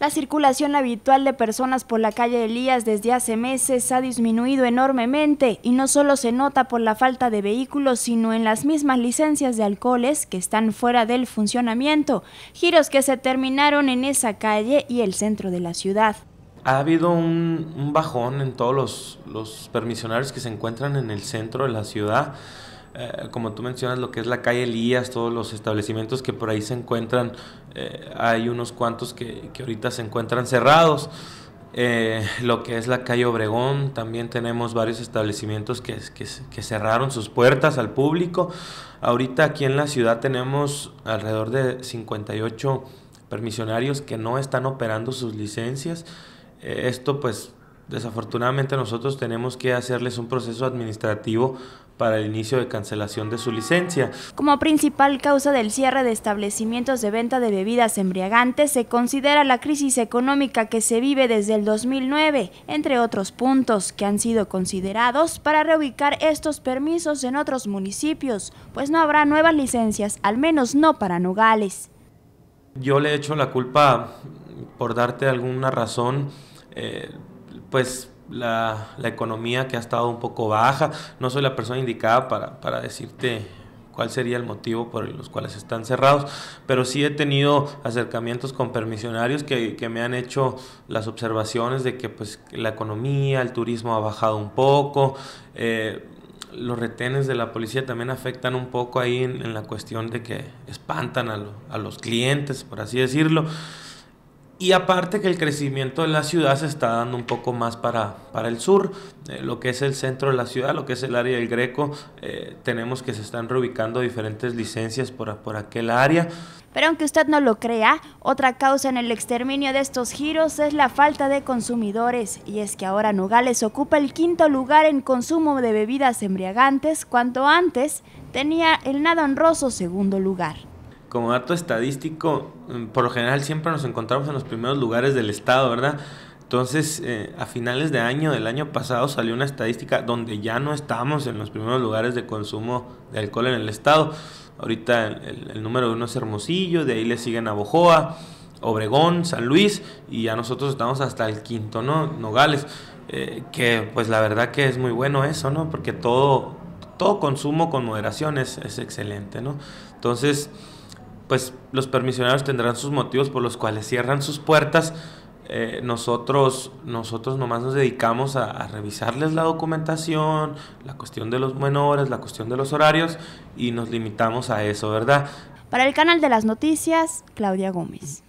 La circulación habitual de personas por la calle Elías desde hace meses ha disminuido enormemente y no solo se nota por la falta de vehículos, sino en las mismas licencias de alcoholes que están fuera del funcionamiento, giros que se terminaron en esa calle y el centro de la ciudad. Ha habido un, bajón en todos los permisionarios que se encuentran en el centro de la ciudad eh, como tú mencionas, lo que es la calle Elías, todos los establecimientos que por ahí se encuentran, eh, hay unos cuantos que, que, ahorita se encuentran cerrados. Eh, lo que es la calle Obregón, también tenemos varios establecimientos que, que, que, cerraron sus puertas al público. Ahorita aquí en la ciudad tenemos alrededor de 58 permisionarios que no están operando sus licencias. esto pues desafortunadamente nosotros tenemos que hacerles un proceso administrativo para el inicio de cancelación de su licencia. Como principal causa del cierre de establecimientos de venta de bebidas embriagantes se considera la crisis económica que se vive desde el 2009, entre otros puntos que han sido considerados para reubicar estos permisos en otros municipios, pues no habrá nuevas licencias, al menos no para Nogales. Yo le echo la culpa por darte alguna razón, eh, pues la, la, economía que ha estado un poco baja. No soy la persona indicada para, para decirte cuál sería el motivo por los cuales están cerrados, pero sí he tenido acercamientos con permisionarios que, que, me han hecho las observaciones de que pues, la economía, el turismo ha bajado un poco, eh, los retenes de la policía también afectan un poco ahí en, la cuestión de que espantan a, a los clientes, por así decirlo. Y aparte que el crecimiento de la ciudad se está dando un poco más para, para el sur, eh, lo que es el centro de la ciudad, lo que es el área del Greco, eh, tenemos que se están reubicando diferentes licencias por, por aquel área. Pero aunque usted no lo crea, otra causa en el exterminio de estos giros es la falta de consumidores, y es que ahora Nogales ocupa el quinto lugar en consumo de bebidas embriagantes, cuanto antes tenía el nada honroso segundo lugar como dato estadístico, mm, por lo general siempre nos encontramos en los primeros lugares del estado, ¿verdad? Entonces, eh, a finales de año, del año pasado, salió una estadística donde ya no estábamos en los primeros lugares de consumo de alcohol en el estado. Ahorita el, el número uno es Hermosillo, de ahí le siguen a Bojoa, Obregón, San Luis, y ya nosotros estamos hasta el quinto, ¿no? Nogales. Eh, que pues la verdad que es muy bueno eso, ¿no? Porque todo, todo consumo con moderación es, es excelente, ¿no? Entonces, pues los permisionarios tendrán sus motivos por los cuales cierran sus puertas. Eh, nosotros, nosotros nomás nos dedicamos a, revisarles la documentación, la cuestión de los menores, la cuestión de los horarios y nos limitamos a eso, ¿verdad? Para el canal de las noticias, Claudia Gómez.